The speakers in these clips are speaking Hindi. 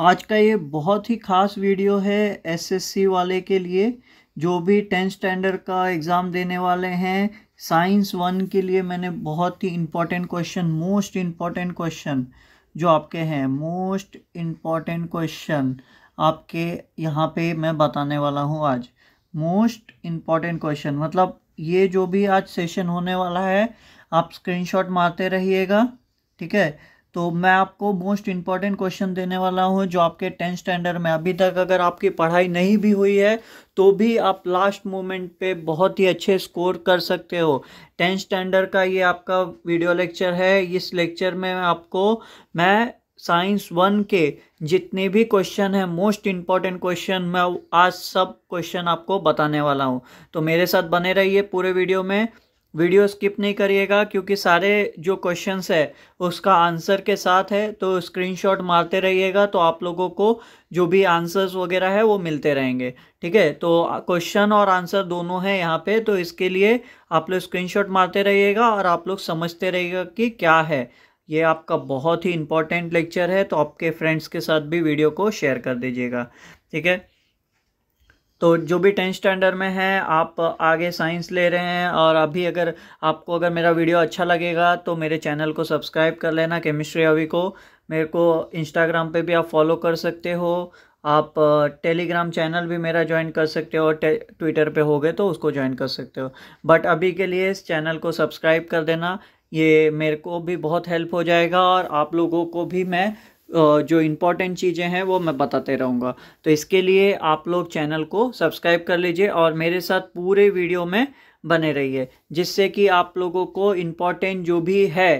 आज का ये बहुत ही ख़ास वीडियो है एसएससी वाले के लिए जो भी टेंथ स्टैंडर्ड का एग्ज़ाम देने वाले हैं साइंस वन के लिए मैंने बहुत ही important question most important question जो आपके हैं मोस्ट इम्पॉर्टेंट क्वेश्चन आपके यहाँ पे मैं बताने वाला हूँ आज मोस्ट इम्पॉर्टेंट क्वेश्चन मतलब ये जो भी आज सेशन होने वाला है आप स्क्रीनशॉट मारते रहिएगा ठीक है तो मैं आपको मोस्ट इम्पॉर्टेंट क्वेश्चन देने वाला हूँ जो आपके टेंथ स्टैंडर्ड में अभी तक अगर आपकी पढ़ाई नहीं भी हुई है तो भी आप लास्ट मोमेंट पे बहुत ही अच्छे स्कोर कर सकते हो टेंथ स्टैंडर्ड का ये आपका वीडियो लेक्चर है इस लेक्चर में आपको मैं साइंस वन के जितने भी क्वेश्चन हैं मोस्ट इम्पॉर्टेंट क्वेश्चन मैं आज सब क्वेश्चन आपको बताने वाला हूँ तो मेरे साथ बने रहिए पूरे वीडियो में वीडियो स्किप नहीं करिएगा क्योंकि सारे जो क्वेश्चंस है उसका आंसर के साथ है तो स्क्रीनशॉट मारते रहिएगा तो आप लोगों को जो भी आंसर्स वगैरह है वो मिलते रहेंगे ठीक है तो क्वेश्चन और आंसर दोनों है यहाँ पे तो इसके लिए आप लोग स्क्रीनशॉट मारते रहिएगा और आप लोग समझते रहिएगा कि क्या है ये आपका बहुत ही इंपॉर्टेंट लेक्चर है तो आपके फ्रेंड्स के साथ भी वीडियो को शेयर कर दीजिएगा ठीक है तो जो भी टेंथ स्टैंडर्ड में हैं आप आगे साइंस ले रहे हैं और अभी अगर आपको अगर मेरा वीडियो अच्छा लगेगा तो मेरे चैनल को सब्सक्राइब कर लेना केमिस्ट्री अभी को मेरे को इंस्टाग्राम पे भी आप फॉलो कर सकते हो आप टेलीग्राम चैनल भी मेरा ज्वाइन कर सकते हो और ट्विटर पे हो गए तो उसको ज्वाइन कर सकते हो बट अभी के लिए इस चैनल को सब्सक्राइब कर देना ये मेरे को भी बहुत हेल्प हो जाएगा और आप लोगों को भी मैं जो इम्पॉर्टेंट चीज़ें हैं वो मैं बताते रहूँगा तो इसके लिए आप लोग चैनल को सब्सक्राइब कर लीजिए और मेरे साथ पूरे वीडियो में बने रहिए जिससे कि आप लोगों को इम्पोर्टेंट जो भी है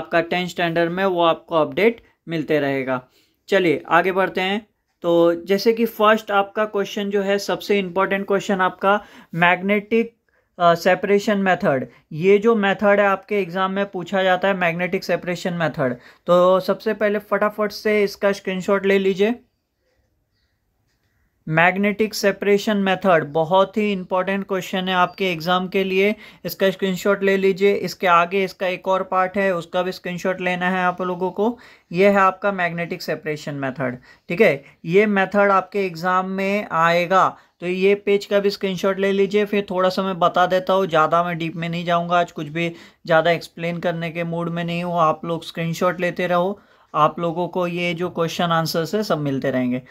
आपका टेंथ स्टैंडर्ड में वो आपको अपडेट मिलते रहेगा चलिए आगे बढ़ते हैं तो जैसे कि फर्स्ट आपका क्वेश्चन जो है सबसे इम्पॉर्टेंट क्वेश्चन आपका मैग्नेटिक सेपरेशन uh, मेथड ये जो मेथड है आपके एग्ज़ाम में पूछा जाता है मैग्नेटिक सेपरेशन मेथड तो सबसे पहले फटाफट से इसका स्क्रीनशॉट ले लीजिए मैग्नेटिक सेपरेशन मेथड बहुत ही इंपॉर्टेंट क्वेश्चन है आपके एग्जाम के लिए इसका स्क्रीनशॉट ले लीजिए इसके आगे इसका एक और पार्ट है उसका भी स्क्रीनशॉट लेना है आप लोगों को यह है आपका मैग्नेटिक सेपरेशन मेथड ठीक है ये मेथड आपके एग्जाम में आएगा तो ये पेज का भी स्क्रीनशॉट ले लीजिए फिर थोड़ा सा मैं बता देता हूँ ज़्यादा मैं डीप में नहीं जाऊँगा आज कुछ भी ज़्यादा एक्सप्लेन करने के मूड में नहीं हूँ आप लोग स्क्रीनशॉट लेते रहो आप लोगों को ये जो क्वेश्चन आंसर्स है सब मिलते रहेंगे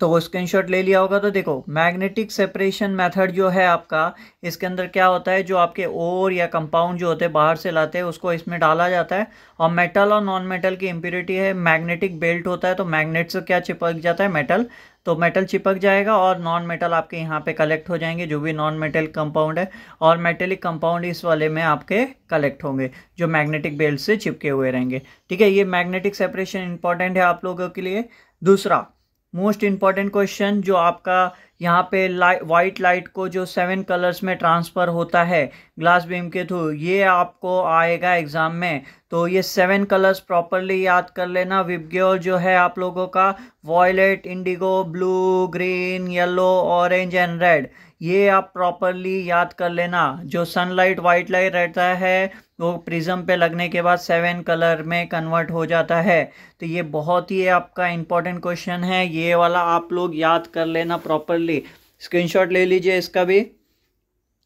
तो वो स्क्रीनशॉट ले लिया होगा तो देखो मैग्नेटिक सेपरेशन मेथड जो है आपका इसके अंदर क्या होता है जो आपके ओर या कंपाउंड जो होते हैं बाहर से लाते हैं उसको इसमें डाला जाता है और मेटल और नॉन मेटल की इम्प्योरिटी है मैग्नेटिक बेल्ट होता है तो मैग्नेट से क्या चिपक जाता है मेटल तो मेटल चिपक जाएगा और नॉन मेटल आपके यहाँ पे कलेक्ट हो जाएंगे जो भी नॉन मेटल कंपाउंड है और मेटेलिक कंपाउंड इस वाले में आपके कलेक्ट होंगे जो मैग्नेटिक बेल्ट से चिपके हुए रहेंगे ठीक है ये मैग्नेटिक सेपरेशन इंपॉर्टेंट है आप लोगों के लिए दूसरा मोस्ट इम्पॉर्टेंट क्वेश्चन जो आपका यहाँ पे लाइट वाइट लाइट को जो सेवन कलर्स में ट्रांसफ़र होता है ग्लास बीम के थ्रू ये आपको आएगा एग्ज़ाम में तो ये सेवन कलर्स प्रॉपरली याद कर लेना विबग्योर जो है आप लोगों का violet indigo blue green yellow orange and red ये आप प्रॉपरली याद कर लेना जो सनलाइट वाइट लाइट रहता है वो तो प्रिज्म पे लगने के बाद सेवन कलर में कन्वर्ट हो जाता है तो ये बहुत ही आपका इम्पॉर्टेंट क्वेश्चन है ये वाला आप लोग याद कर लेना प्रॉपरली स्क्रीनशॉट ले लीजिए इसका भी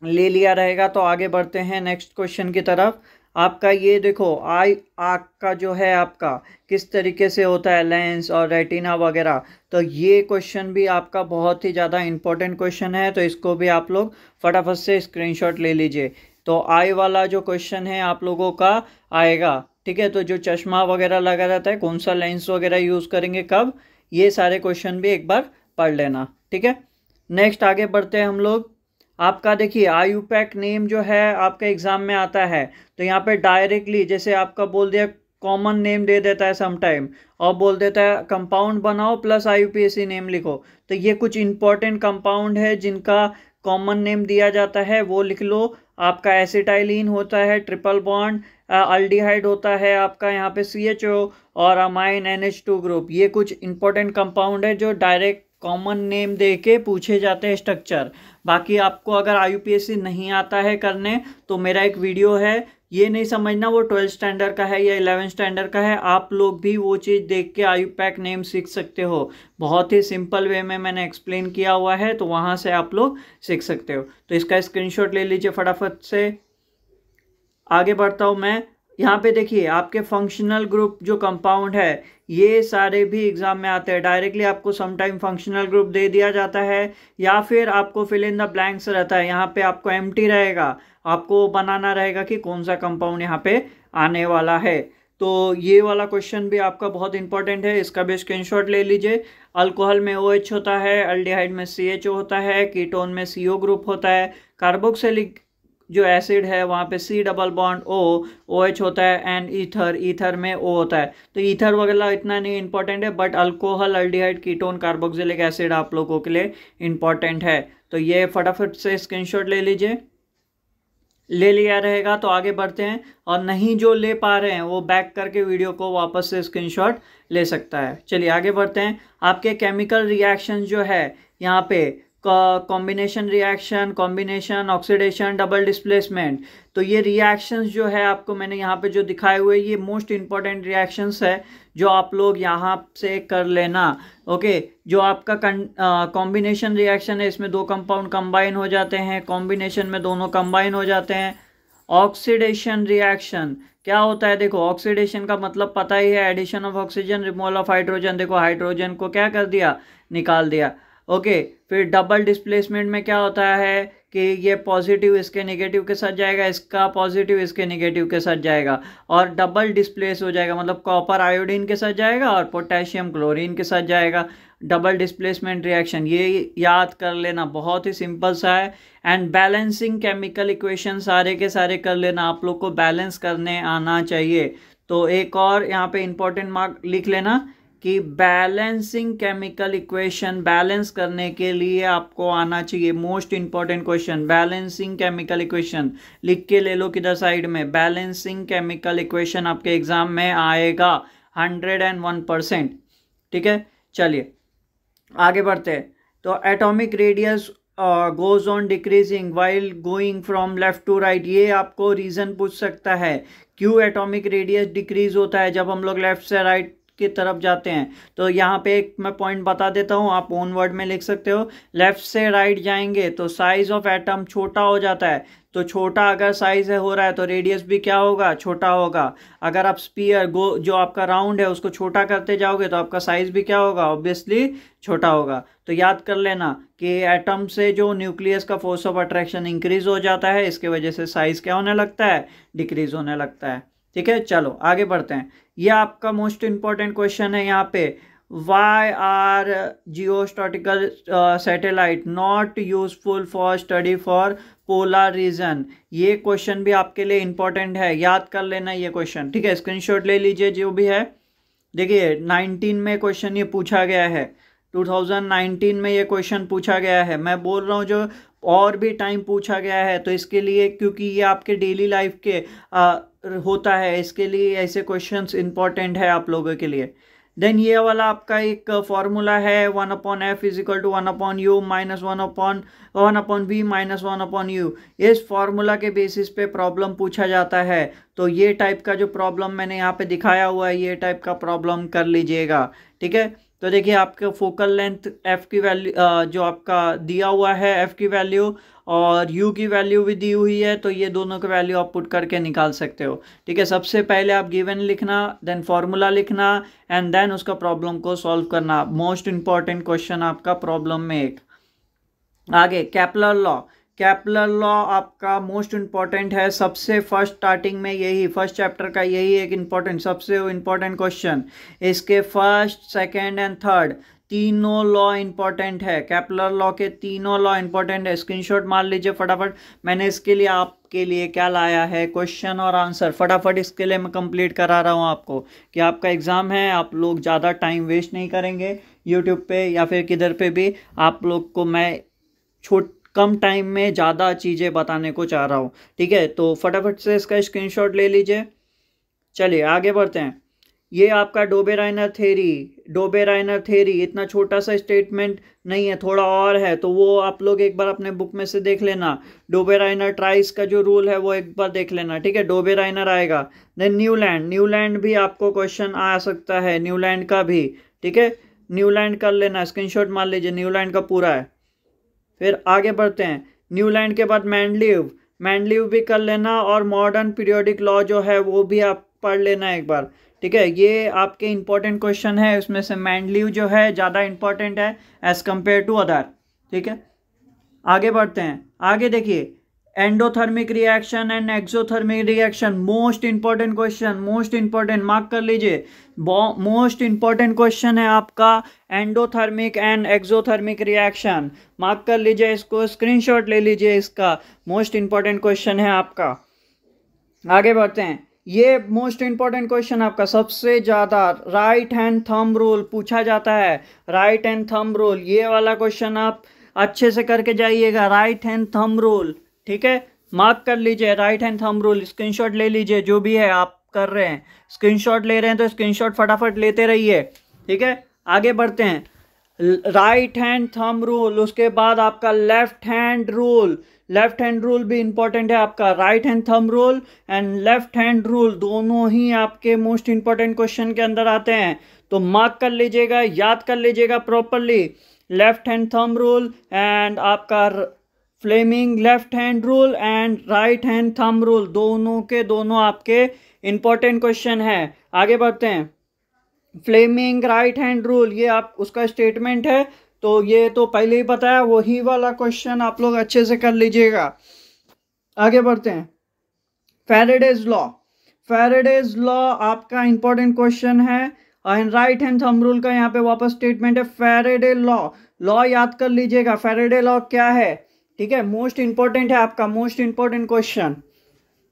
ले लिया रहेगा तो आगे बढ़ते हैं नेक्स्ट क्वेश्चन की तरफ आपका ये देखो आई आग का जो है आपका किस तरीके से होता है लेंस और रेटिना वगैरह तो ये क्वेश्चन भी आपका बहुत ही ज़्यादा इम्पोर्टेंट क्वेश्चन है तो इसको भी आप लोग फटाफट से स्क्रीनशॉट ले लीजिए तो आई वाला जो क्वेश्चन है आप लोगों का आएगा ठीक है तो जो चश्मा वगैरह लगा रहता है कौन सा लेंस वगैरह यूज़ करेंगे कब ये सारे क्वेश्चन भी एक बार पढ़ लेना ठीक है नेक्स्ट आगे बढ़ते हैं हम लोग आपका देखिए आई पैक नेम जो है आपका एग्ज़ाम में आता है तो यहाँ पे डायरेक्टली जैसे आपका बोल दिया कॉमन नेम दे देता है समटाइम और बोल देता है कंपाउंड बनाओ प्लस आई नेम लिखो तो ये कुछ इंपॉर्टेंट कंपाउंड है जिनका कॉमन नेम दिया जाता है वो लिख लो आपका एसिटाइलिन होता है ट्रिपल बॉन्ड अल्डिहाइड होता है आपका यहाँ पे सी एच ओ और amine N H two group ये कुछ इंपॉर्टेंट कंपाउंड है जो डायरेक्ट कॉमन नेम दे के पूछे जाते हैं स्ट्रक्चर बाकी आपको अगर आई नहीं आता है करने तो मेरा एक वीडियो है ये नहीं समझना वो ट्वेल्थ स्टैंडर्ड का है या इलेवेंथ स्टैंडर्ड का है आप लोग भी वो चीज़ देख के आयु पैक नेम सीख सकते हो बहुत ही सिंपल वे में मैंने एक्सप्लेन किया हुआ है तो वहाँ से आप लोग सीख सकते हो तो इसका स्क्रीनशॉट ले लीजिए फटाफट से आगे बढ़ता हूँ मैं यहाँ पे देखिए आपके फंक्शनल ग्रुप जो कंपाउंड है ये सारे भी एग्जाम में आते हैं डायरेक्टली आपको समटाइम फंक्शनल ग्रुप दे दिया जाता है या फिर आपको फिल इन द ब्लैंक्स रहता है यहाँ पे आपको एम रहेगा आपको बनाना रहेगा कि कौन सा कंपाउंड यहाँ पे आने वाला है तो ये वाला क्वेश्चन भी आपका बहुत इंपॉर्टेंट है इसका भी स्क्रीन ले लीजिए अल्कोहल में ओ OH होता है अल्डिहाइड में सी होता है कीटोन में सी ग्रुप होता है कार्बोक्सिलिक जो एसिड है वहाँ पे C double bond O O H होता है एंड ईथर ईथर में ओ होता है तो ईथर वगैरह इतना नहीं इंपॉर्टेंट है but alcohol aldehyde ketone carboxylic acid आप लोगों के लिए इंपॉर्टेंट है तो ये फटाफट से स्क्रीनशॉट ले लीजिए ले लिया रहेगा तो आगे बढ़ते हैं और नहीं जो ले पा रहे हैं वो बैक करके वीडियो को वापस से स्क्रीनशॉट ले सकता है चलिए आगे बढ़ते हैं आपके केमिकल रिएक्शन जो है यहाँ पे combination reaction combination oxidation double displacement तो ये रिएक्शंस जो है आपको मैंने यहाँ पे जो दिखाए हुए ये मोस्ट इंपॉर्टेंट रिएक्शंस है जो आप लोग यहाँ से कर लेना ओके जो आपका कॉम्बिनेशन रिएक्शन है इसमें दो कंपाउंड कंबाइन हो जाते हैं कॉम्बिनेशन में दोनों कंबाइन हो जाते हैं ऑक्सीडेशन रिएक्शन क्या होता है देखो ऑक्सीडेशन का मतलब पता ही है addition of oxygen removal of hydrogen देखो हाइड्रोजन को क्या कर दिया निकाल दिया ओके फिर डबल डिस्प्लेसमेंट में क्या होता है कि ये पॉजिटिव इसके नेगेटिव के साथ जाएगा इसका पॉजिटिव इसके नेगेटिव के साथ जाएगा और डबल डिस्प्लेस हो जाएगा मतलब कॉपर आयोडीन के साथ जाएगा और पोटेशियम क्लोरीन के साथ जाएगा डबल डिस्प्लेसमेंट रिएक्शन ये याद कर लेना बहुत ही सिंपल सा है एंड बैलेंसिंग केमिकल इक्वेशन सारे के सारे कर लेना आप लोग को बैलेंस करने आना चाहिए तो एक और यहाँ पे इंपॉर्टेंट मार्क लिख लेना कि बैलेंसिंग केमिकल इक्वेशन बैलेंस करने के लिए आपको आना चाहिए most important question balancing chemical equation लिख के ले लो किधर साइड में बैलेंसिंग केमिकल इक्वेशन आपके एग्जाम में आएगा हंड्रेड एंड वन परसेंट ठीक है चलिए आगे बढ़ते हैं तो atomic radius goes on decreasing while going from left to right ये आपको रीज़न पूछ सकता है क्यों एटॉमिक रेडियस डिक्रीज होता है जब हम लोग लेफ्ट से राइट right की तरफ जाते हैं तो यहाँ पे एक मैं पॉइंट बता देता हूँ आप ओन वर्ड में लिख सकते हो लेफ्ट से राइट जाएंगे तो साइज ऑफ एटम छोटा हो जाता है तो छोटा अगर साइज है हो रहा है तो रेडियस भी क्या होगा छोटा होगा अगर आप स्पीयर गो जो आपका राउंड है उसको छोटा करते जाओगे तो आपका साइज भी क्या होगा ऑब्वियसली छोटा होगा तो याद कर लेना कि एटम से जो न्यूक्लियस का फोर्स ऑफ अट्रैक्शन इंक्रीज हो जाता है इसके वजह से साइज क्या होने लगता है डिक्रीज होने लगता है ठीक है चलो आगे बढ़ते हैं ये आपका मोस्ट इंपॉर्टेंट क्वेश्चन है यहाँ पे why are geostationary satellite not useful for study for polar region ये क्वेश्चन भी आपके लिए इंपॉर्टेंट है याद कर लेना ये क्वेश्चन ठीक है स्क्रीनशॉट ले लीजिए जो भी है देखिए 19 में क्वेश्चन ये पूछा गया है 2019 में ये क्वेश्चन पूछा गया है मैं बोल रहा हूँ जो और भी टाइम पूछा गया है तो इसके लिए क्योंकि ये आपके डेली लाइफ के आ, uh, होता है इसके लिए ऐसे क्वेश्चंस इंपॉर्टेंट है आप लोगों के लिए देन ये वाला आपका एक फॉर्मूला है one upon F is equal to one upon U minus one upon one upon B minus one upon U इस फॉर्मूला के बेसिस पे प्रॉब्लम पूछा जाता है तो ये टाइप का जो प्रॉब्लम मैंने यहाँ पे दिखाया हुआ है ये टाइप का प्रॉब्लम कर लीजिएगा ठीक है तो देखिए आपका फोकल लेंथ एफ की वैल्यू जो आपका दिया हुआ है एफ की वैल्यू और u की वैल्यू भी दी हुई है तो ये दोनों की वैल्यू आप पुट करके निकाल सकते हो ठीक है सबसे पहले आप गिवन लिखना देन फार्मूला लिखना एंड देन उसका प्रॉब्लम को सॉल्व करना मोस्ट इम्पॉर्टेंट क्वेश्चन आपका प्रॉब्लम में एक आगे कैपलर लॉ कैपलर लॉ आपका मोस्ट इम्पॉर्टेंट है सबसे फर्स्ट स्टार्टिंग में यही फर्स्ट चैप्टर का यही एक इंपॉर्टेंट सबसे इंपॉर्टेंट क्वेश्चन इसके फर्स्ट सेकेंड एंड थर्ड तीनों लॉ इंपॉर्टेंट है कैपलर लॉ के तीनों लॉ इंपॉर्टेंट है स्क्रीनशॉट मार लीजिए फटाफट मैंने इसके लिए आपके लिए क्या लाया है क्वेश्चन और आंसर फटाफट इसके लिए मैं कंप्लीट करा रहा हूँ आपको कि आपका एग्ज़ाम है आप लोग ज़्यादा टाइम वेस्ट नहीं करेंगे यूट्यूब पे या फिर किधर पे भी आप लोग को मैं छोट कम टाइम में ज़्यादा चीज़ें बताने को चाह रहा हूँ ठीक है तो फटाफट से इसका स्क्रीनशॉट ले लीजिए चलिए आगे बढ़ते हैं ये आपका डोबे राइनर थेरी डोबे राइनर थेरी इतना छोटा सा स्टेटमेंट नहीं है थोड़ा और है तो वो आप लोग एक बार अपने बुक में से देख लेना डोबे राइनर ट्राइस का जो रूल है वो एक बार देख लेना ठीक है डोबे राइनर आएगा देन न्यूलैंड न्यूलैंड भी आपको क्वेश्चन आ सकता है न्यूलैंड का भी ठीक है न्यूलैंड कर लेना शॉट मान लीजिए न्यूलैंड का पूरा है फिर आगे बढ़ते हैं न्यूलैंड के बाद मैंडलीव मैंडलीव भी कर लेना और मॉडर्न पीरियोडिक लॉ जो है वो भी आप पढ़ लेना एक बार ठीक है ये आपके इंपॉर्टेंट क्वेश्चन है उसमें से मैंडलीव जो है ज़्यादा इंपॉर्टेंट है एज कम्पेयर टू अदर ठीक है आगे बढ़ते हैं आगे देखिए endothermic reaction and exothermic reaction most important question most important mark कर लीजिए मोस्ट इंपॉर्टेंट क्वेश्चन है आपका endothermic and exothermic reaction mark कर लीजिए इसको स्क्रीनशॉट ले लीजिए इसका मोस्ट इंपॉर्टेंट क्वेश्चन है आपका आगे बढ़ते हैं ये मोस्ट इम्पॉर्टेंट क्वेश्चन आपका सबसे ज़्यादा राइट हैंड थंब रोल पूछा जाता है राइट हैंड थंब रोल ये वाला क्वेश्चन आप अच्छे से करके जाइएगा राइट हैंड थंब रोल ठीक है मार्क कर लीजिए right hand thumb rule screenshot ले लीजिए जो भी है आप कर रहे हैं स्क्रीनशॉट ले रहे हैं तो स्क्रीनशॉट फटाफट लेते रहिए ठीक है आगे बढ़ते हैं राइट हैंड थम रूल उसके बाद आपका left hand rule left hand rule भी इंपॉर्टेंट है आपका right hand thumb rule and left hand rule दोनों ही आपके मोस्ट इंपॉर्टेंट क्वेश्चन के अंदर आते हैं तो मार्क कर लीजिएगा याद कर लीजिएगा properly left hand thumb rule and आपका Fleming left hand rule and right hand thumb rule दोनों के दोनों आपके इंपॉर्टेंट क्वेश्चन है आगे बढ़ते हैं फ्लेमिंग राइट हैंड रूल ये आप उसका स्टेटमेंट है तो ये तो पहले ही पता है वही वाला क्वेश्चन आप लोग अच्छे से कर लीजिएगा आगे बढ़ते हैं फेरेडेज लॉ फेरेडेज लॉ आपका इंपॉर्टेंट क्वेश्चन है and right hand thumb rule का यहाँ पे वापस स्टेटमेंट है फेरेडे लॉ लॉ याद कर लीजिएगा फेरेडे लॉ क्या है ठीक है मोस्ट इंपॉर्टेंट है आपका मोस्ट इंपॉर्टेंट क्वेश्चन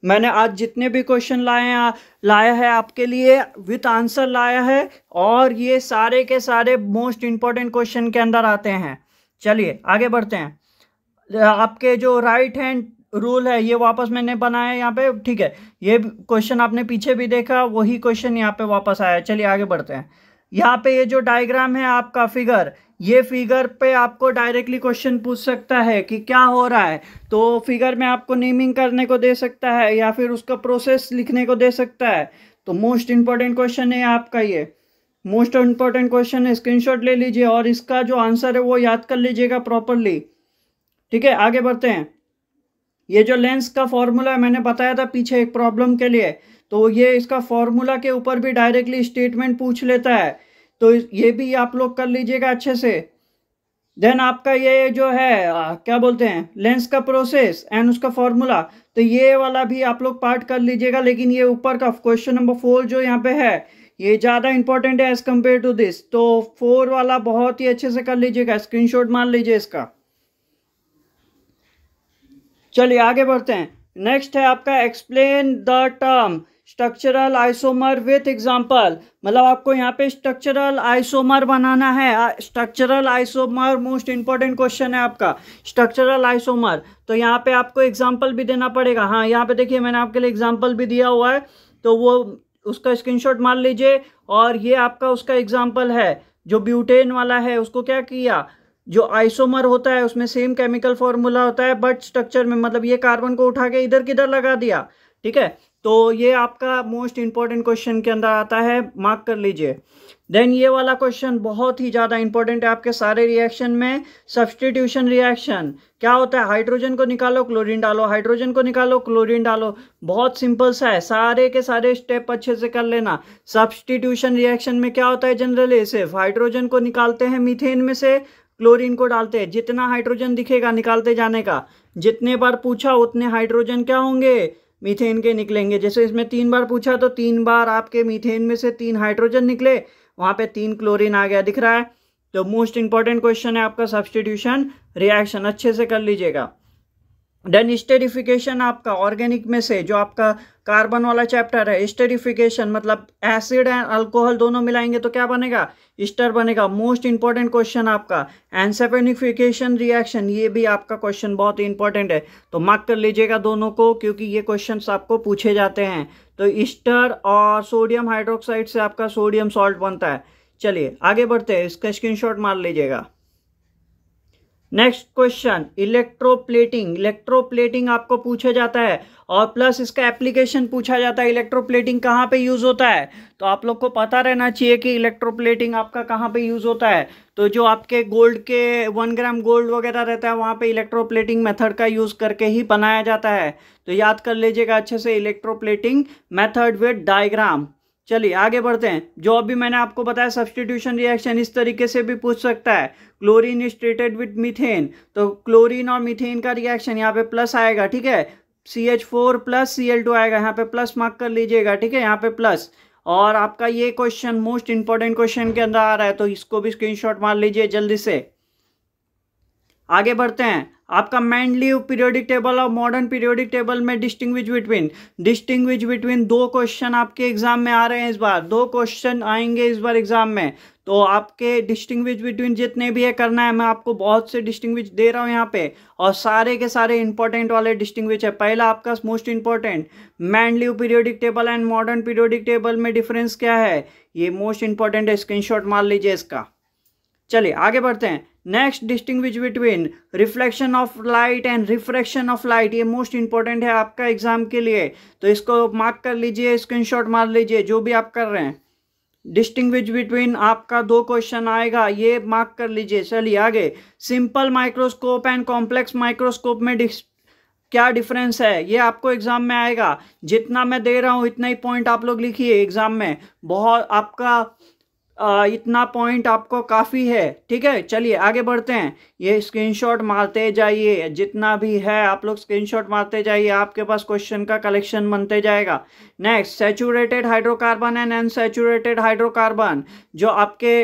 मैंने आज जितने भी क्वेश्चन लाए हैं लाया है आपके लिए विथ आंसर लाया है और ये सारे के सारे मोस्ट इंपॉर्टेंट क्वेश्चन के अंदर आते हैं चलिए आगे बढ़ते हैं आपके जो राइट हैंड रूल है ये वापस मैंने बनाया यहाँ पे ठीक है ये क्वेश्चन आपने पीछे भी देखा वही क्वेश्चन यहाँ पे वापस आया चलिए आगे बढ़ते हैं यहाँ पे ये जो डायग्राम है आपका फिगर ये फिगर पे आपको डायरेक्टली क्वेश्चन पूछ सकता है कि क्या हो रहा है तो फिगर में आपको नेमिंग करने को दे सकता है या फिर उसका प्रोसेस लिखने को दे सकता है तो मोस्ट इम्पॉर्टेंट क्वेश्चन है आपका ये मोस्ट इम्पॉर्टेंट क्वेश्चन है स्क्रीनशॉट ले लीजिए और इसका जो आंसर है वो याद कर लीजिएगा प्रॉपरली ठीक है आगे बढ़ते हैं ये जो लेंस का फॉर्मूला है मैंने बताया था पीछे एक प्रॉब्लम के लिए तो ये इसका फॉर्मूला के ऊपर भी डायरेक्टली स्टेटमेंट पूछ लेता है तो ये भी आप लोग कर लीजिएगा अच्छे से देन आपका ये जो है आ, क्या बोलते हैं लेंस का प्रोसेस एंड उसका फॉर्मूला तो ये वाला भी आप लोग पार्ट कर लीजिएगा लेकिन ये ऊपर का क्वेश्चन नंबर फोर जो यहाँ पे है ये ज़्यादा इंपॉर्टेंट है एज़ कम्पेयर टू दिस तो फोर वाला बहुत ही अच्छे से कर लीजिएगा शॉट मार लीजिए इसका चलिए आगे बढ़ते हैं नेक्स्ट है आपका explain the term structural isomer with example मतलब आपको यहाँ पे स्ट्रक्चरल आइसोमर बनाना है structural isomer most important question है आपका स्ट्रक्चरल आइसोमर तो यहाँ पे आपको एग्जांपल भी देना पड़ेगा हाँ यहाँ पे देखिए मैंने आपके लिए एग्जांपल भी दिया हुआ है तो वो उसका स्क्रीनशॉट मान लीजिए और ये आपका उसका एग्जाम्पल है जो ब्यूटेन वाला है उसको क्या किया जो आइसोमर होता है उसमें सेम केमिकल फॉर्मूला होता है बट स्ट्रक्चर में मतलब ये कार्बन को उठा के इधर किधर लगा दिया ठीक है तो ये आपका मोस्ट इंपॉर्टेंट क्वेश्चन के अंदर आता है मार्क कर लीजिए देन ये वाला क्वेश्चन बहुत ही ज़्यादा इंपॉर्टेंट है आपके सारे रिएक्शन में सब्सटीट्यूशन रिएक्शन क्या होता है हाइड्रोजन को निकालो क्लोरीन डालो हाइड्रोजन को निकालो क्लोरीन डालो बहुत सिंपल सा है सारे के सारे स्टेप अच्छे से कर लेना सब्सटीट्यूशन रिएक्शन में क्या होता है जनरली सिर्फ हाइड्रोजन को निकालते हैं मिथेन में से क्लोरीन को डालते हैं जितना हाइड्रोजन दिखेगा निकालते जाने का जितने बार पूछा उतने हाइड्रोजन क्या होंगे मीथेन के निकलेंगे जैसे इसमें तीन बार पूछा तो तीन बार आपके मीथेन में से तीन हाइड्रोजन निकले वहाँ पे तीन क्लोरीन आ गया दिख रहा है तो मोस्ट इंपॉर्टेंट क्वेश्चन है आपका सब्सटीट्यूशन रिएक्शन अच्छे से कर लीजिएगा देन स्टेरिफिकेशन आपका ऑर्गेनिक में से जो आपका कार्बन वाला चैप्टर है स्टेरिफिकेशन मतलब एसिड एंड अल्कोहल दोनों मिलाएंगे तो क्या बनेगा स्टर बनेगा मोस्ट इंपॉर्टेंट क्वेश्चन आपका एंसेपेनिफिकेशन रिएक्शन ये भी आपका क्वेश्चन बहुत ही इंपॉर्टेंट है तो मार्क कर लीजिएगा दोनों को क्योंकि ये क्वेश्चन आपको पूछे जाते हैं तो ईस्टर और सोडियम हाइड्रोक्साइड से आपका सोडियम सॉल्ट बनता है चलिए आगे बढ़ते हैं इसका स्क्रीन मार लीजिएगा नेक्स्ट क्वेश्चन इलेक्ट्रोप्लेटिंग इलेक्ट्रोप्लेटिंग आपको पूछा जाता है और प्लस इसका एप्लीकेशन पूछा जाता है इलेक्ट्रोप्लेटिंग कहाँ पे यूज़ होता है तो आप लोग को पता रहना चाहिए कि इलेक्ट्रोप्लेटिंग आपका कहाँ पे यूज़ होता है तो जो आपके गोल्ड के वन ग्राम गोल्ड वगैरह रहता है वहाँ पे इलेक्ट्रोप्लेटिंग मेथड का यूज़ करके ही बनाया जाता है तो याद कर लीजिएगा अच्छे से इलेक्ट्रोप्लेटिंग मेथड विथ डायग्राम चलिए आगे बढ़ते हैं जो अभी मैंने आपको बताया सब्सटीट्यूशन रिएक्शन इस तरीके से भी पूछ सकता है chlorine is treated with methane तो क्लोरीन और मीथेन का रिएक्शन यहाँ पे प्लस आएगा ठीक है C H four plus C L two आएगा यहाँ पे प्लस मार्क कर लीजिएगा ठीक है यहाँ पे प्लस और आपका ये क्वेश्चन मोस्ट इंपॉर्टेंट क्वेश्चन के अंदर आ रहा है तो इसको भी स्क्रीन मार लीजिए जल्दी से आगे बढ़ते हैं आपका मैंडली पीरियोडिक टेबल और मॉडर्न पीरियोडिक टेबल में डिस्टिंग्विज बिटवीन डिस्टिंग्विश बिटवीन दो क्वेश्चन आपके एग्जाम में आ रहे हैं इस बार दो क्वेश्चन आएंगे इस बार एग्जाम में तो आपके डिस्टिंग्विज बिटवीन जितने भी है करना है मैं आपको बहुत से डिस्टिंग्विश दे रहा हूँ यहाँ पे और सारे के सारे इंपॉर्टेंट वाले डिस्टिंग्विश है पहला आपका most important Mendeleev periodic table and modern periodic table में डिफरेंस क्या है ये मोस्ट इंपॉर्टेंट है स्क्रीन मार लीजिए इसका चलिए आगे बढ़ते हैं next distinguish between reflection of light and refraction of light ये मोस्ट इंपॉर्टेंट है आपका एग्जाम के लिए तो इसको मार्क कर लीजिए स्क्रीनशॉट मार लीजिए जो भी आप कर रहे हैं डिस्टिंग्विश बिटवीन आपका दो क्वेश्चन आएगा ये मार्क कर लीजिए चलिए आगे simple microscope and complex microscope में क्या डिफरेंस है ये आपको एग्जाम में आएगा जितना मैं दे रहा हूँ इतना ही पॉइंट आप लोग लिखिए एग्जाम में बहुत आपका इतना पॉइंट आपको काफ़ी है ठीक है चलिए आगे बढ़ते हैं ये स्क्रीनशॉट मारते जाइए जितना भी है आप लोग स्क्रीनशॉट मारते जाइए आपके पास क्वेश्चन का कलेक्शन बनते जाएगा next saturated hydrocarbon and unsaturated hydrocarbon जो आपके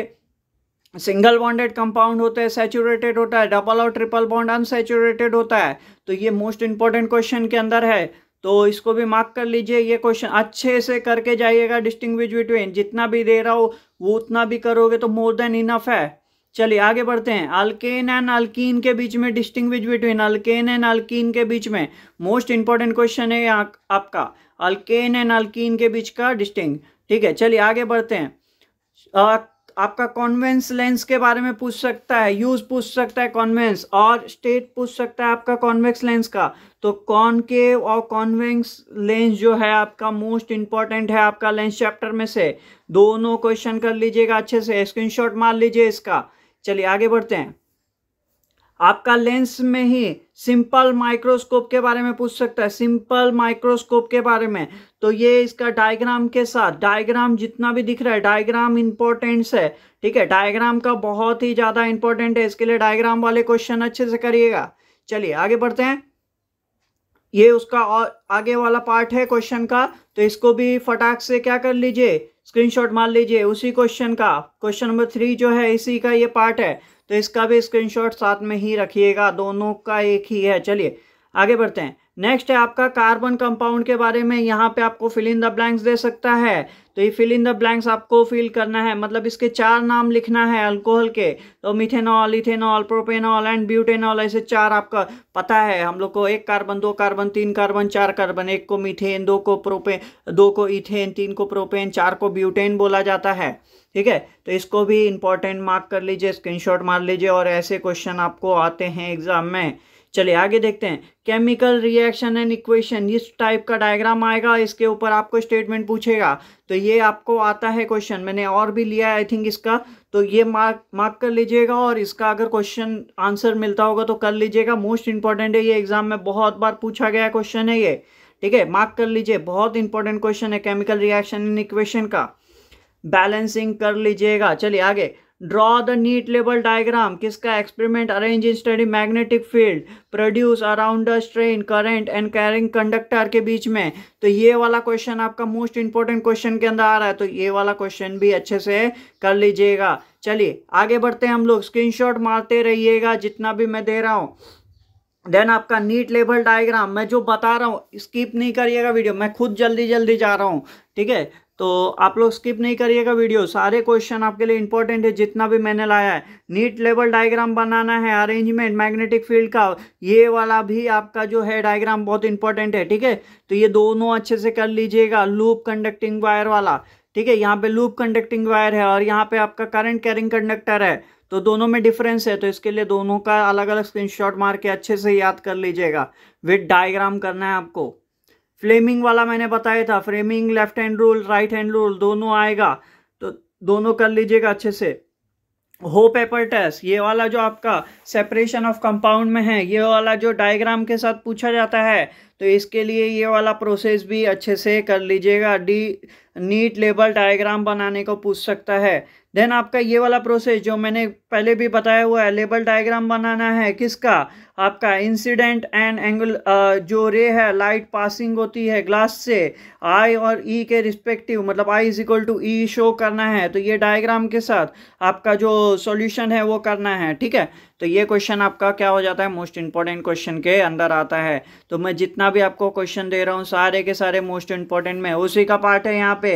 सिंगल बॉन्डेड कंपाउंड होते हैं सेचूरेटेड होता है डबल और ट्रिपल बॉन्ड अनसेचूरेटेड होता है तो ये मोस्ट इंपॉर्टेंट क्वेश्चन के अंदर है तो इसको भी मार्क कर लीजिए ये क्वेश्चन अच्छे से करके जाइएगा डिस्टिंग्विश बिटवीन जितना भी दे रहा हो वो उतना भी करोगे तो मोर देन इनफ है चलिए आगे बढ़ते हैं अल्केन एंड अल्कीन के बीच में distinguish between alkane and alkene के बीच में मोस्ट इंपॉर्टेंट क्वेश्चन है आपका अल्केन एंड अल्कीन के बीच का डिस्टिंग ठीक है चलिए आगे बढ़ते हैं आपका कॉन्वेंस लेंस के बारे में पूछ सकता है यूज पूछ सकता है कॉन्वेंस और स्टेट पूछ सकता है आपका कॉन्वेक्स लेंस का तो कॉनकेव और कॉन्वेंस लेंस जो है आपका मोस्ट इंपॉर्टेंट है आपका लेंस चैप्टर में से दोनों क्वेश्चन कर लीजिएगा अच्छे से स्क्रीनशॉट मार लीजिए इसका चलिए आगे बढ़ते हैं आपका लेंस में ही सिंपल माइक्रोस्कोप के बारे में पूछ सकता है सिंपल माइक्रोस्कोप के बारे में तो ये इसका डायग्राम के साथ डायग्राम जितना भी दिख रहा है डायग्राम इंपॉर्टेंट्स है ठीक है डायग्राम का बहुत ही ज़्यादा इंपॉर्टेंट है इसके लिए डायग्राम वाले क्वेश्चन अच्छे से करिएगा चलिए आगे बढ़ते हैं ये उसका और आगे वाला पार्ट है क्वेश्चन का तो इसको भी फटाक से क्या कर लीजिए स्क्रीनशॉट मान लीजिए उसी क्वेश्चन का क्वेश्चन नंबर थ्री जो है इसी का ये पार्ट है तो इसका भी स्क्रीनशॉट साथ में ही रखिएगा दोनों का एक ही है चलिए आगे बढ़ते हैं नेक्स्ट है आपका कार्बन कंपाउंड के बारे में यहाँ पे आपको फिल इन द ब्लैंक्स दे सकता है तो ये फिल इन द ब्लैंक्स आपको फिल करना है मतलब इसके चार नाम लिखना है अल्कोहल के तो methanol ethanol propanol and butanol ऐसे चार आपका पता है हम लोग को एक कार्बन दो कार्बन तीन कार्बन चार कार्बन एक को मिथेन दो को प्रोपेन दो को इथेन तीन को प्रोपेन चार को ब्यूटेन बोला जाता है ठीक है तो इसको भी इंपॉर्टेंट मार्क कर लीजिए स्क्रीन मार लीजिए और ऐसे क्वेश्चन आपको आते हैं एग्जाम में चलिए आगे देखते हैं केमिकल रिएक्शन एंड इक्वेशन इस टाइप का डायग्राम आएगा इसके ऊपर आपको स्टेटमेंट पूछेगा तो ये आपको आता है क्वेश्चन मैंने और भी लिया आई थिंक इसका तो ये मार्क मार्क कर लीजिएगा और इसका अगर क्वेश्चन आंसर मिलता होगा तो कर लीजिएगा मोस्ट इंपॉर्टेंट है ये एग्जाम में बहुत बार पूछा गया क्वेश्चन है ये ठीक है मार्क कर लीजिए बहुत इंपॉर्टेंट क्वेश्चन है केमिकल रिएक्शन एंड इक्वेशन का बैलेंसिंग कर लीजिएगा चलिए आगे draw the neat label diagram किसका experiment arrange in study magnetic field produce around the straight current and carrying conductor के बीच में तो ये वाला क्वेश्चन आपका मोस्ट इंपॉर्टेंट क्वेश्चन के अंदर आ रहा है तो ये वाला क्वेश्चन भी अच्छे से कर लीजिएगा चलिए आगे बढ़ते हैं हम लोग शॉट मारते रहिएगा जितना भी मैं दे रहा हूँ देन आपका नीट लेवल डायग्राम मैं जो बता रहा हूँ स्किप नहीं करिएगा वीडियो मैं खुद जल्दी जल्दी जा रहा हूँ ठीक है तो आप लोग स्किप नहीं करिएगा वीडियो सारे क्वेश्चन आपके लिए इंपॉर्टेंट है जितना भी मैंने लाया है नीट लेवल डायग्राम बनाना है अरेंजमेंट मैग्नेटिक फील्ड का ये वाला भी आपका जो है डायग्राम बहुत इंपॉर्टेंट है ठीक है तो ये दोनों अच्छे से कर लीजिएगा लूप कंडक्टिंग वायर वाला ठीक है यहाँ पे लूप कंडक्टिंग वायर है और यहाँ पे आपका करंट कैरिंग कंडक्टर है तो दोनों में डिफरेंस है तो इसके लिए दोनों का अलग अलग स्क्रीनशॉट मार के अच्छे से याद कर लीजिएगा विद डायग्राम करना है आपको फ्लेमिंग वाला मैंने बताया था Fleming left hand rule right hand rule दोनों आएगा तो दोनों कर लीजिएगा अच्छे से हो पेपर टेस्ट ये वाला जो आपका सेपरेशन ऑफ कंपाउंड में है ये वाला जो डायग्राम के साथ पूछा जाता है तो इसके लिए ये वाला प्रोसेस भी अच्छे से कर लीजिएगा डी नीट लेबल डायग्राम बनाने को पूछ सकता है देन आपका ये वाला प्रोसेस जो मैंने पहले भी बताया हुआ है लेबल डायग्राम बनाना है किसका आपका इंसिडेंट एंड एंगल जो रे है लाइट पासिंग होती है ग्लास से आई और ई e के रिस्पेक्टिव मतलब I is equal to E show करना है तो ये डायग्राम के साथ आपका जो सॉल्यूशन है वो करना है ठीक है तो ये क्वेश्चन आपका क्या हो जाता है मोस्ट इंपॉर्टेंट क्वेश्चन के अंदर आता है तो मैं जितना भी आपको क्वेश्चन दे रहा हूँ सारे के सारे मोस्ट इंपॉर्टेंट में उसी का पार्ट है यहाँ पे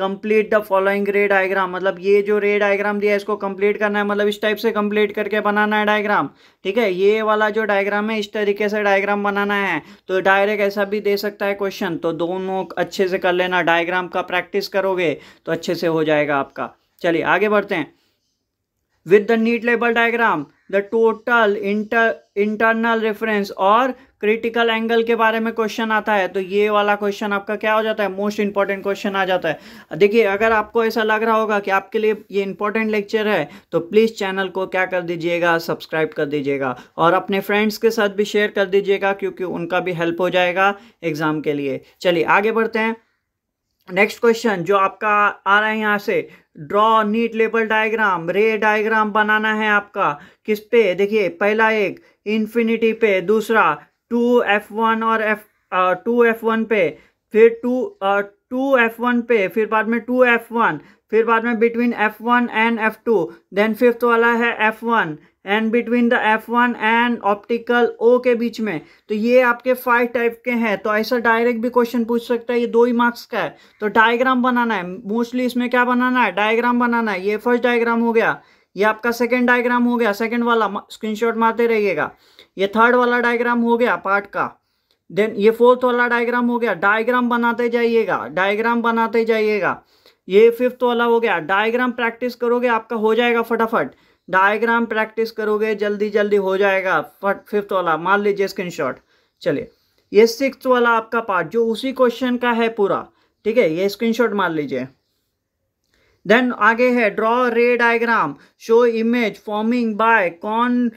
complete the following ray diagram मतलब ये जो रे डायग्राम दिया है इसको कंप्लीट करना है मतलब इस टाइप से कंप्लीट करके बनाना है डायग्राम ठीक है ये वाला जो डायग्राम है इस तरीके से डायग्राम बनाना है तो डायरेक्ट ऐसा भी दे सकता है क्वेश्चन तो दोनों अच्छे से कर लेना डायग्राम का प्रैक्टिस करोगे तो अच्छे से हो जाएगा आपका चलिए आगे बढ़ते हैं with the neat label diagram the total inter internal reference और क्रिटिकल एंगल के बारे में क्वेश्चन आता है तो ये वाला क्वेश्चन आपका क्या हो जाता है मोस्ट इंपॉर्टेंट क्वेश्चन आ जाता है देखिए अगर आपको ऐसा लग रहा होगा कि आपके लिए ये इंपॉर्टेंट लेक्चर है तो प्लीज़ चैनल को क्या कर दीजिएगा सब्सक्राइब कर दीजिएगा और अपने फ्रेंड्स के साथ भी शेयर कर दीजिएगा क्योंकि उनका भी हेल्प हो जाएगा एग्ज़ाम के लिए चलिए आगे बढ़ते हैं नेक्स्ट क्वेश्चन जो आपका आ रहा है यहाँ से draw neat label diagram ray diagram बनाना है आपका किस पे देखिए पहला एक इन्फिनिटी पे दूसरा टू एफ वन और एफ टू एफ वन पे फिर टू टू एफ वन पे फिर बाद में टू एफ वन फिर बाद में between F one and F two then fifth वाला है F one and between the F one and optical O के बीच में तो ये आपके फाइव टाइप के हैं तो ऐसा डायरेक्ट भी क्वेश्चन पूछ सकता है ये दो ही मार्क्स का है तो डायग्राम बनाना है मोस्टली इसमें क्या बनाना है डायग्राम बनाना है ये फर्स्ट डायग्राम हो गया ये आपका सेकेंड डायग्राम हो गया सेकेंड वाला स्क्रीनशॉट मारते रहिएगा ये थर्ड वाला डायग्राम हो गया पार्ट का देन ये फोर्थ वाला डायग्राम हो गया डायग्राम बनाते जाइएगा डायग्राम बनाते जाइएगा ये फिफ्थ वाला हो गया डायग्राम प्रैक्टिस करोगे आपका हो जाएगा फटाफट डायग्राम प्रैक्टिस करोगे जल्दी जल्दी हो जाएगा फट फिफ्थ वाला मान लीजिए शॉट चलिए ये सिक्स वाला आपका पार्ट जो उसी क्वेश्चन का है पूरा ठीक है ये स्क्रीनशॉट मान लीजिए देन आगे है draw ray diagram show image forming by कौन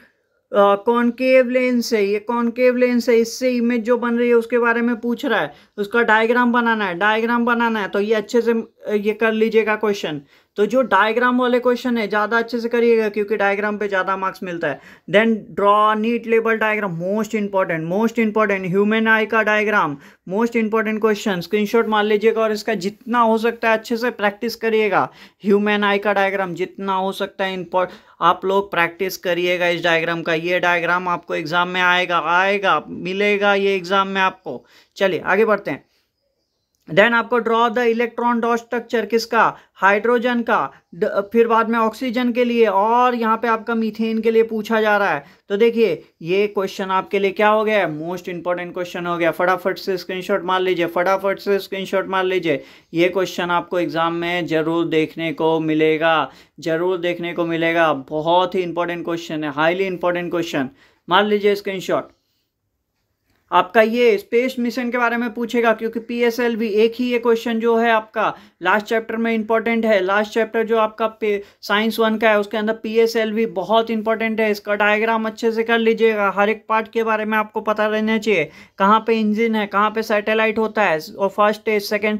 कॉनकेव लेंस है ये कॉनकेव लेंस है इससे इमेज जो बन रही है उसके बारे में पूछ रहा है उसका डायग्राम बनाना है डायग्राम बनाना है तो ये अच्छे से ये कर लीजिएगा क्वेश्चन तो जो डायग्राम वाले क्वेश्चन है ज़्यादा अच्छे से करिएगा क्योंकि डायग्राम पे ज़्यादा मार्क्स मिलता है then draw neat label diagram most important most important human eye का diagram most important question screenshot मान लीजिएगा और इसका जितना हो सकता है अच्छे से प्रैक्टिस करिएगा ह्यूमन आई का डायग्राम जितना हो सकता है इंपॉर्ट आप लोग प्रैक्टिस करिएगा इस डायग्राम का ये डायग्राम आपको एग्जाम में आएगा आएगा मिलेगा ये एग्जाम में आपको चलिए आगे बढ़ते हैं देन आपको draw the electron dot structure किसका हाइड्रोजन का फिर बाद में ऑक्सीजन के लिए और यहाँ पे आपका मीथेन के लिए पूछा जा रहा है तो देखिए ये क्वेश्चन आपके लिए क्या हो गया है मोस्ट इंपॉर्टेंट क्वेश्चन हो गया फटाफट से स्क्रीनशॉट मार लीजिए फटाफट से स्क्रीनशॉट मार लीजिए ये क्वेश्चन आपको एग्जाम में जरूर देखने को मिलेगा जरूर देखने को मिलेगा बहुत ही इंपॉर्टेंट क्वेश्चन है हाईली इंपॉर्टेंट क्वेश्चन मार लीजिए शॉट आपका ये स्पेस मिशन के बारे में पूछेगा क्योंकि पी एस एल भी एक ही ये क्वेश्चन जो है आपका लास्ट चैप्टर में इंपॉर्टेंट है लास्ट चैप्टर जो आपका साइंस वन का है उसके अंदर पी एस एल भी बहुत इंपॉर्टेंट है इसका डायग्राम अच्छे से कर लीजिएगा हर एक पार्ट के बारे में आपको पता रहना चाहिए कहाँ पे इंजन है कहाँ पे सैटेलाइट होता है और first stage second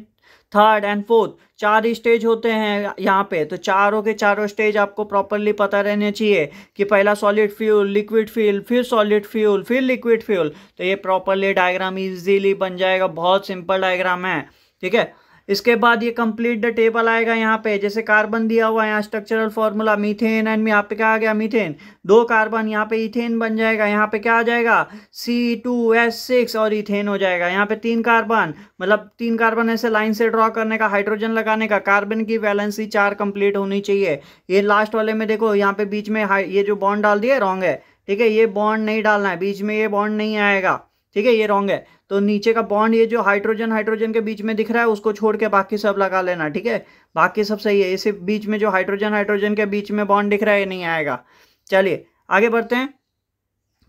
third and fourth चार स्टेज होते हैं यहाँ पे तो चारों के चारों स्टेज आपको प्रॉपरली पता रहने चाहिए कि पहला सॉलिड फ्यूल लिक्विड फ्यूल फिर सॉलिड फ्यूल फिर लिक्विड फ्यूल तो ये प्रॉपरली डायग्राम इजीली बन जाएगा बहुत सिंपल डायग्राम है ठीक है इसके बाद ये कंप्लीट द टेबल आएगा यहाँ पे जैसे कार्बन दिया हुआ है यहाँ स्ट्रक्चरल फॉर्मूला मीथेन एंड में यहाँ पे क्या आ गया मीथेन दो कार्बन यहाँ पे इथेन बन जाएगा यहाँ पे क्या आ जाएगा सी टू एस सिक्स और इथेन हो जाएगा यहाँ पे तीन कार्बन मतलब तीन कार्बन ऐसे लाइन से ड्रॉ करने का हाइड्रोजन लगाने का कार्बन की वैलेंसी चार कंप्लीट होनी चाहिए ये लास्ट वाले में देखो यहाँ पे बीच में ये जो बॉन्ड डाल दिया रॉन्ग है ठीक है ये बॉन्ड नहीं डालना है बीच में ये बॉन्ड नहीं आएगा ठीक है ये रॉन्ग है तो नीचे का बॉन्ड ये जो हाइड्रोजन हाइड्रोजन के बीच में दिख रहा है उसको छोड़ के बाकी सब लगा लेना ठीक है बाकी सब सही है इसे बीच में जो हाइड्रोजन हाइड्रोजन के बीच में बॉन्ड दिख रहा है ये नहीं आएगा चलिए आगे बढ़ते हैं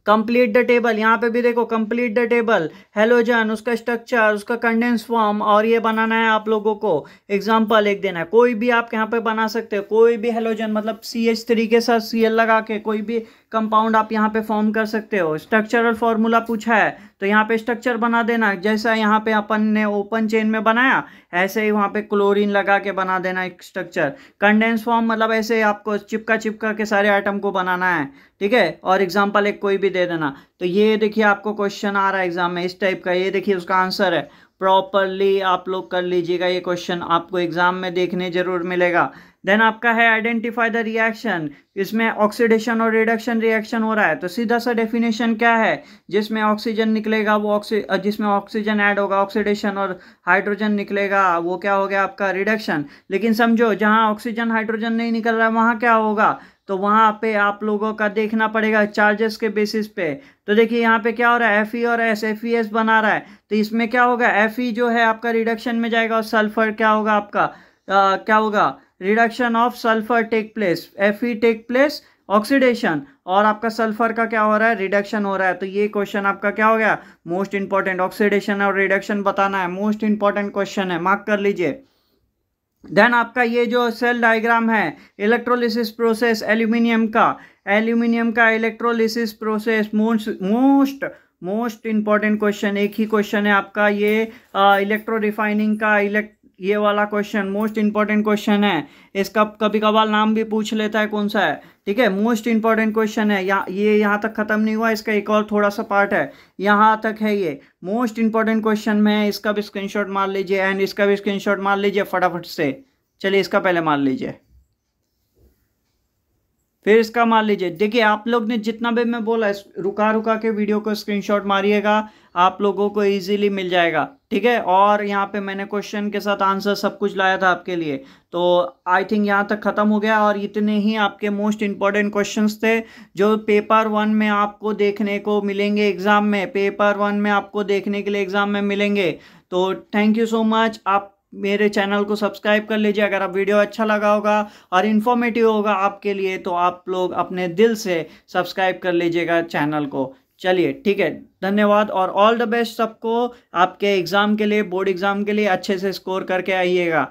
कंप्लीट द टेबल यहाँ पे भी देखो कंप्लीट द टेबल हेलोजन उसका स्ट्रक्चर उसका कंडेंस फॉर्म और ये बनाना है आप लोगों को एग्जाम्पल एक देना है कोई भी आप यहाँ पे बना सकते हो कोई भी हेलोजन मतलब सी एच थ्री के साथ सी एल लगा के कोई भी कंपाउंड आप यहाँ पे फॉर्म कर सकते हो स्ट्रक्चरल फॉर्मूला पूछा है तो यहाँ पे स्ट्रक्चर बना देना जैसा यहाँ पे अपन ने ओपन चेन में बनाया ऐसे ही वहाँ पे क्लोरीन लगा के बना देना एक स्ट्रक्चर कंडेंस फॉर्म मतलब ऐसे आपको चिपका चिपका के सारे आइटम को बनाना है ठीक है और एग्जाम्पल एक कोई भी दे देना तो ये देखिए आपको क्वेश्चन आ रहा है एग्जाम में इस टाइप का ये देखिए उसका आंसर है प्रॉपरली आप लोग कर लीजिएगा ये क्वेश्चन आपको एग्जाम में देखने जरूर मिलेगा देन आपका है आइडेंटिफाई द रिएक्शन इसमें ऑक्सीडेशन और रिडक्शन रिएक्शन हो रहा है तो सीधा सा डेफिनेशन क्या है जिसमें ऑक्सीजन निकलेगा वो ऑक्सी जिसमें ऑक्सीजन ऐड होगा ऑक्सीडेशन और हाइड्रोजन निकलेगा वो क्या हो गया आपका रिडक्शन लेकिन समझो जहाँ ऑक्सीजन हाइड्रोजन नहीं निकल रहा है वहाँ क्या होगा तो वहाँ पे आप लोगों का देखना पड़ेगा चार्जेस के बेसिस पे तो देखिए यहाँ पे क्या हो रहा है एफ और एस एफ ई एस बना रहा है तो इसमें क्या होगा एफ जो है आपका रिडक्शन में जाएगा और सल्फर क्या होगा आपका आ, क्या होगा reduction of sulphur take place F E take place oxidation और आपका सल्फर का क्या हो रहा है रिडक्शन हो रहा है तो ये क्वेश्चन आपका क्या हो गया मोस्ट इंपॉर्टेंट ऑक्सीडेशन और रिडक्शन बताना है मोस्ट इंपॉर्टेंट क्वेश्चन है मार्क कर लीजिए देन आपका ये जो सेल डायग्राम है इलेक्ट्रोलिसिस प्रोसेस एल्यूमिनियम का एल्यूमिनियम का electrolysis process most most most important question एक ही क्वेश्चन है आपका ये इलेक्ट्रो uh, रिफाइनिंग का इलेक्ट ये वाला क्वेश्चन मोस्ट इंपॉर्टेंट क्वेश्चन है इसका कभी कभार नाम भी पूछ लेता है कौन सा है ठीक है मोस्ट इंपॉर्टेंट क्वेश्चन है या ये यहाँ तक खत्म नहीं हुआ इसका एक और थोड़ा सा पार्ट है यहाँ तक है ये मोस्ट इंपॉर्टेंट क्वेश्चन में है इसका भी स्क्रीन मार लीजिए एंड इसका भी स्क्रीन मार लीजिए फटाफट से चलिए इसका पहले मार लीजिए फिर इसका मान लीजिए देखिए आप लोग ने जितना भी मैं बोला रुका रुका के वीडियो को स्क्रीनशॉट मारिएगा आप लोगों को इजीली मिल जाएगा ठीक है और यहाँ पे मैंने क्वेश्चन के साथ आंसर सब कुछ लाया था आपके लिए तो आई थिंक यहाँ तक ख़त्म हो गया और इतने ही आपके मोस्ट इंपॉर्टेंट क्वेश्चंस थे जो पेपर वन में आपको देखने को मिलेंगे एग्ज़ाम में पेपर वन में आपको देखने के लिए एग्ज़ाम में मिलेंगे तो थैंक यू सो मच आप मेरे चैनल को सब्सक्राइब कर लीजिए अगर आप वीडियो अच्छा लगा होगा और इन्फॉर्मेटिव होगा आपके लिए तो आप लोग अपने दिल से सब्सक्राइब कर लीजिएगा चैनल को चलिए ठीक है धन्यवाद और ऑल द बेस्ट सबको आपके एग्ज़ाम के लिए बोर्ड एग्ज़ाम के लिए अच्छे से स्कोर करके आइएगा